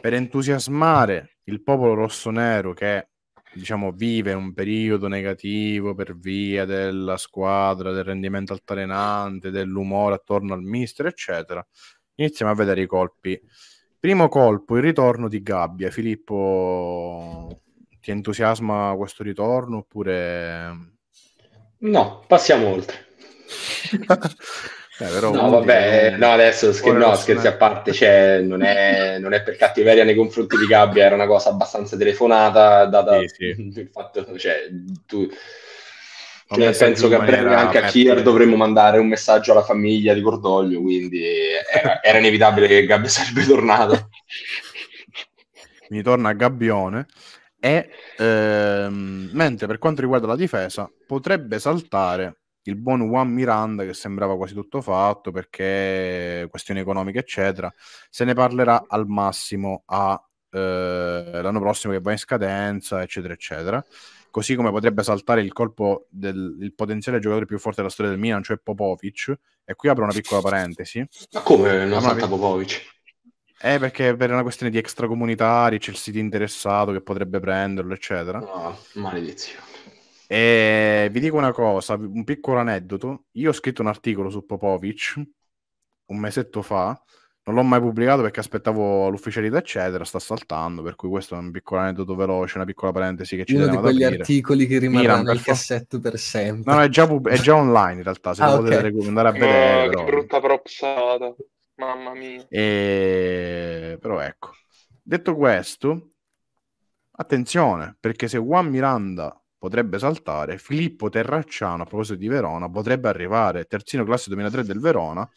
per entusiasmare il popolo rossonero che diciamo vive un periodo negativo per via della squadra, del rendimento altalenante, dell'umore attorno al mister, eccetera. Iniziamo a vedere i colpi. Primo colpo, il ritorno di Gabbia. Filippo, ti entusiasma questo ritorno oppure... No, passiamo oltre. Eh, però no, vabbè, che... no, adesso scher- no, scherzi a parte, cioè, non, è, non, è, per cattiveria nei confronti di Gabbia, era una cosa abbastanza telefonata, data sì, sì. il fatto, cioè, tu... Cioè, nel senso che anche a Kier dovremmo mandare un messaggio alla famiglia di cordoglio, quindi era, era inevitabile che Gabbia sarebbe tornato. Mi torna a Gabbione. E ehm, mentre per quanto riguarda la difesa, potrebbe saltare il buon Juan Miranda che sembrava quasi tutto fatto perché questioni economiche eccetera se ne parlerà al massimo a, eh, l'anno prossimo che va in scadenza eccetera eccetera così come potrebbe saltare il colpo del potenziale giocatore più forte della storia del Milan cioè Popovic e qui apro una piccola parentesi ma come non salta pic- Popovic? Eh, perché per una questione di extracomunitari c'è il sito interessato che potrebbe prenderlo, eccetera. No, ah, maledizione. E eh, vi dico una cosa, un piccolo aneddoto. Io ho scritto un articolo su Popovic un mesetto fa, non l'ho mai pubblicato perché aspettavo l'ufficialità, eccetera. Sta saltando, per cui questo è un piccolo aneddoto veloce, una piccola parentesi che ci Uno di quegli articoli che rimarranno nel cassetto per sempre. No, è già, pub- è già online in realtà. Se ah, okay. potete andare a ah, vedere, no, però... che brutta propsata, mamma mia. E... Però ecco, detto questo, attenzione perché se Juan Miranda potrebbe saltare. Filippo Terracciano, a proposito di Verona, potrebbe arrivare terzino classe 2003 del Verona.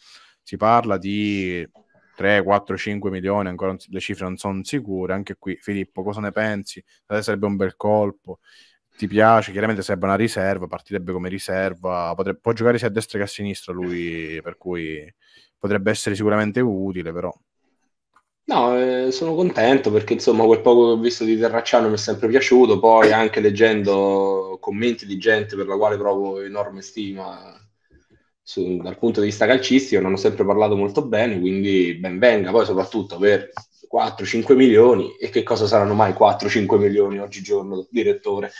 Si parla di 3, 4, 5 milioni, ancora le cifre non sono sicure. Anche qui, Filippo, cosa ne pensi? Eh, sarebbe un bel colpo. Ti piace? Chiaramente sarebbe una riserva, partirebbe come riserva. Potrebbe, può giocare sia a destra che a sinistra lui, per cui potrebbe essere sicuramente utile, però No, eh, sono contento perché insomma quel poco che ho visto di Terracciano mi è sempre piaciuto, poi anche leggendo commenti di gente per la quale provo enorme stima su, dal punto di vista calcistico, non ho sempre parlato molto bene, quindi ben venga, poi soprattutto per 4-5 milioni e che cosa saranno mai 4-5 milioni oggigiorno, direttore?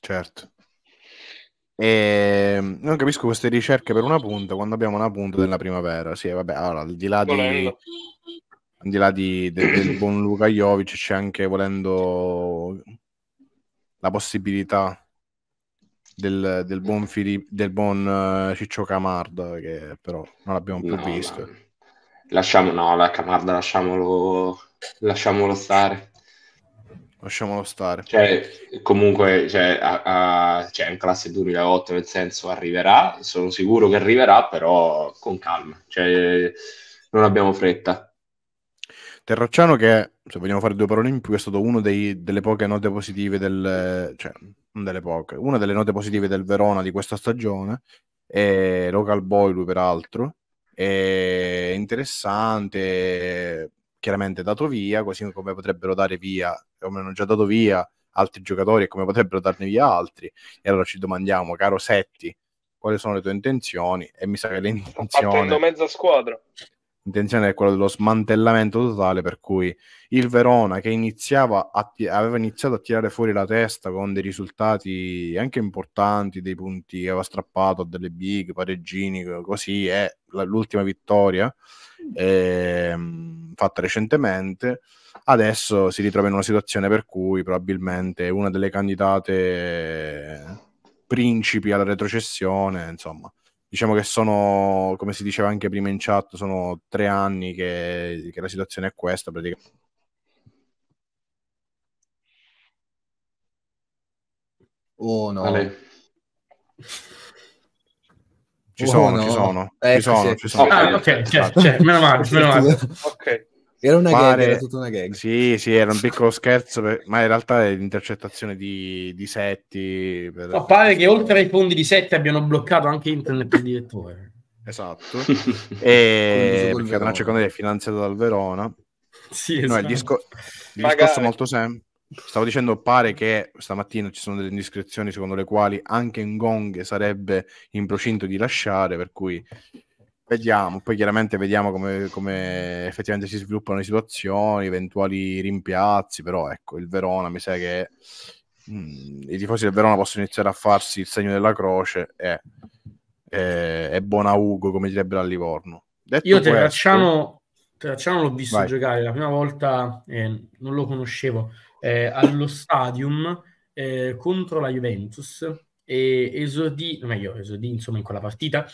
Certo. E ehm, non capisco queste ricerche per una punta quando abbiamo una punta della primavera. Sì, vabbè, allora, al di là di, al di là di, de, del buon Luca Jovic c'è anche volendo la possibilità del, del buon, Filip, del buon uh, Ciccio Camardo, che però non l'abbiamo più no, visto. La... Lasciamo, no, la Camarda lasciamolo, lasciamolo stare lasciamolo stare. Cioè, comunque cioè, a, a, cioè, in classe 2008, nel senso arriverà, sono sicuro che arriverà, però con calma, cioè, non abbiamo fretta. Terracciano che, se vogliamo fare due parole in più, è stato una delle poche note positive del... Cioè, non delle poche, una delle note positive del Verona di questa stagione, e local boy lui peraltro, è interessante, chiaramente dato via, così come potrebbero dare via, come hanno già dato via altri giocatori e come potrebbero darne via altri. E allora ci domandiamo, caro Setti, quali sono le tue intenzioni? E mi sa che le intenzioni... Attendo mezza squadra. L'intenzione è quella dello smantellamento totale, per cui il Verona, che ti- aveva iniziato a tirare fuori la testa con dei risultati anche importanti, dei punti che aveva strappato a delle big, pareggini, così è l'ultima vittoria eh, fatta recentemente, adesso si ritrova in una situazione per cui probabilmente una delle candidate principi alla retrocessione, insomma diciamo che sono, come si diceva anche prima in chat, sono tre anni che, che la situazione è questa praticamente. Oh no. Vale. Ci, oh, sono, no. ci sono, eh, ci sono, sì. ci sono. Ah, ok, c'è, cioè, c'è, cioè, meno male, meno male. ok. Era una fare... gag, era tutta una gag. Sì, sì, era un piccolo scherzo, per... ma in realtà è l'intercettazione di, di Setti. Per... Ma pare che oltre ai fondi di Setti abbiano bloccato anche internet il direttore. Esatto. e... Perché Verona. Secondo è finanziato dal Verona. Sì, esatto. No, il, esatto. disco... il discorso è molto semplice. Stavo dicendo, pare che stamattina ci sono delle indiscrezioni secondo le quali anche Ngong sarebbe in procinto di lasciare, per cui Vediamo, poi chiaramente vediamo come, come, effettivamente si sviluppano le situazioni, eventuali rimpiazzi, però ecco, il Verona mi sa che mh, mm, i tifosi del Verona possono iniziare a farsi il segno della croce e, e, e buona Ugo, come direbbe a Livorno. Detto Io te questo, Terracciano l'ho visto Vai. giocare la prima volta, eh, non lo conoscevo, eh, allo stadium eh, contro la Juventus e esordì, meglio, esordì insomma in quella partita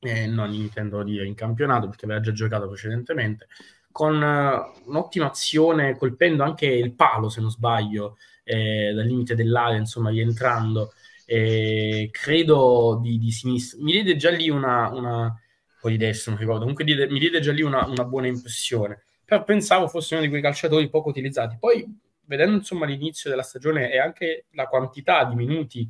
eh, non intendo dire in campionato perché aveva già giocato precedentemente, con uh, eh, un'ottima azione colpendo anche il palo se non sbaglio eh, dal limite dell'area, insomma rientrando, eh, credo di, di, sinistra, mi diede già lì una, una poi di destra non ricordo, comunque diede, mi diede già lì una, una buona impressione, però pensavo fosse uno di quei calciatori poco utilizzati, poi vedendo insomma l'inizio della stagione e anche la quantità di minuti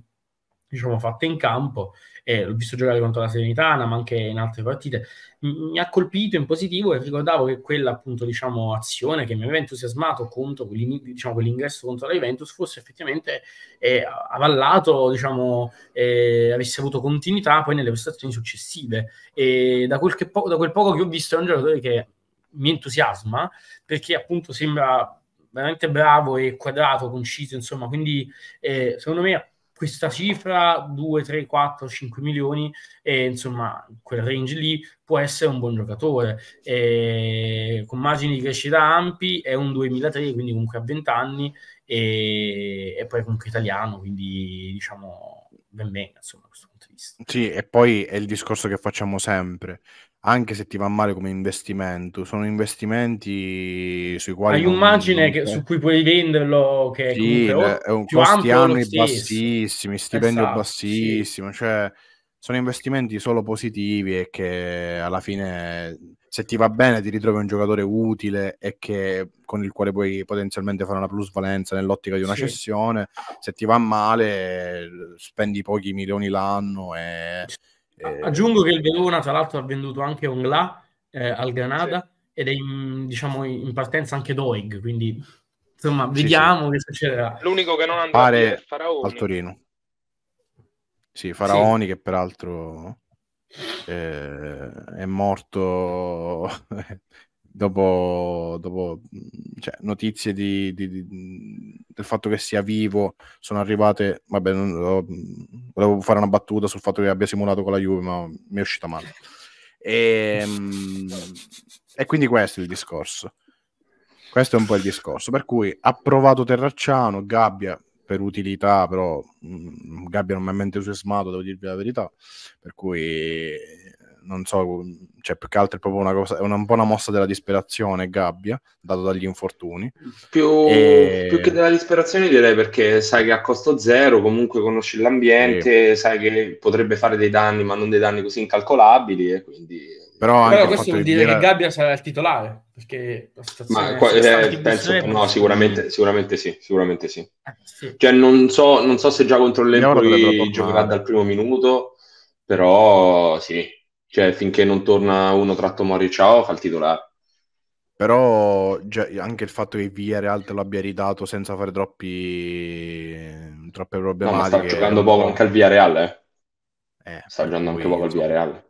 diciamo, fatte in campo, e l'ho visto giocare contro la Serenitana, ma anche in altre partite, M- mi ha colpito in positivo e ricordavo che quella appunto, diciamo, azione che mi aveva entusiasmato contro diciamo, quell'ingresso contro la Juventus fosse effettivamente eh, avallato, diciamo, eh, avesse avuto continuità poi nelle prestazioni successive. E da quel, po- da quel poco che ho visto è un giocatore che mi entusiasma perché appunto sembra veramente bravo e quadrato, conciso, insomma, quindi eh, secondo me questa cifra 2, 3, 4, 5 milioni e insomma quel range lì può essere un buon giocatore e, con margini di crescita ampi è un 2003 quindi comunque a 20 anni e, e poi comunque italiano quindi diciamo ben venga, insomma, questo punto di vista. Sì, e poi è il discorso che facciamo sempre. Anche se ti va male come investimento, sono investimenti sui quali. Hai un'immagine non... su cui puoi venderlo che sì, comunque, è un costi anni bassissimi, stipendio esatto, bassissimo. Sì. Cioè, sono investimenti solo positivi e che alla fine se ti va bene ti ritrovi un giocatore utile e che, con il quale puoi potenzialmente fare una plusvalenza nell'ottica di una sì. cessione, se ti va male spendi pochi milioni l'anno e, e... Aggiungo che il Verona tra l'altro ha venduto anche Ongla eh, al Granada sì. ed è in, diciamo, in partenza anche Doig, quindi insomma vediamo sì, che succederà. L'unico che non andrà Pare a Faraone. al Torino. Sì, Faraoni sì. che peraltro eh, è morto dopo, dopo cioè, notizie di, di, di, del fatto che sia vivo sono arrivate, vabbè, non, volevo fare una battuta sul fatto che abbia simulato con la Juve, ma mi è uscita male. E, ehm, e quindi questo è il discorso. Questo è un po' il discorso. Per cui ha provato Terracciano, Gabbia per utilità, però mm, Gabbia non mi ha mente entusiasmato, devo dirvi la verità, per cui eh, non so, mm, cioè più che altro è proprio una cosa, è una, un po' una mossa della disperazione Gabbia, dato dagli infortuni. Più, e... più che della disperazione direi perché sai che a costo zero comunque conosci l'ambiente, e... sai che potrebbe fare dei danni, ma non dei danni così incalcolabili e quindi però, Però questo vuol dire che Gabbia sarà il titolare. Perché Ma, qua, eh, penso, no, sicuramente, sicuramente sì, sicuramente sì. Eh, sì. Cioè, non so, non so, se già contro l'Empoli giocherà dal primo minuto, però sì. Cioè, finché non torna uno tratto Mori Ciao, fa il titolare. Però anche il fatto che Villarreal te l'abbia ridato senza fare troppi, troppe problematiche... No, sta giocando poco anche al Villarreal, eh. eh sta giocando anche poco al Villarreal.